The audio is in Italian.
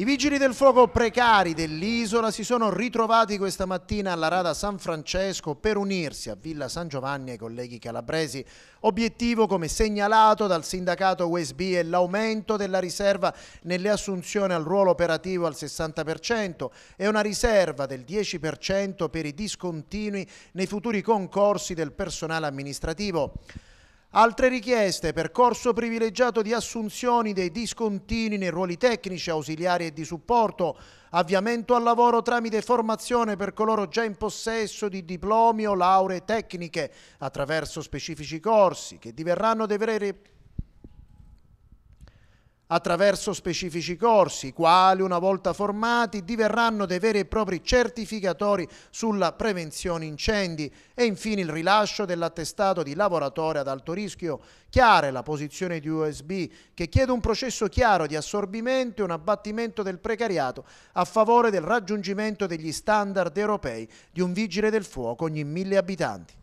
I vigili del fuoco precari dell'isola si sono ritrovati questa mattina alla Rada San Francesco per unirsi a Villa San Giovanni ai colleghi calabresi. Obiettivo, come segnalato dal sindacato USB, è l'aumento della riserva nelle assunzioni al ruolo operativo al 60% e una riserva del 10% per i discontinui nei futuri concorsi del personale amministrativo. Altre richieste, percorso privilegiato di assunzioni dei discontinui nei ruoli tecnici, ausiliari e di supporto, avviamento al lavoro tramite formazione per coloro già in possesso di diplomi o lauree tecniche attraverso specifici corsi che diverranno dei veri attraverso specifici corsi, quali una volta formati diverranno dei veri e propri certificatori sulla prevenzione incendi e infine il rilascio dell'attestato di lavoratore ad alto rischio. Chiare la posizione di USB che chiede un processo chiaro di assorbimento e un abbattimento del precariato a favore del raggiungimento degli standard europei di un vigile del fuoco ogni mille abitanti.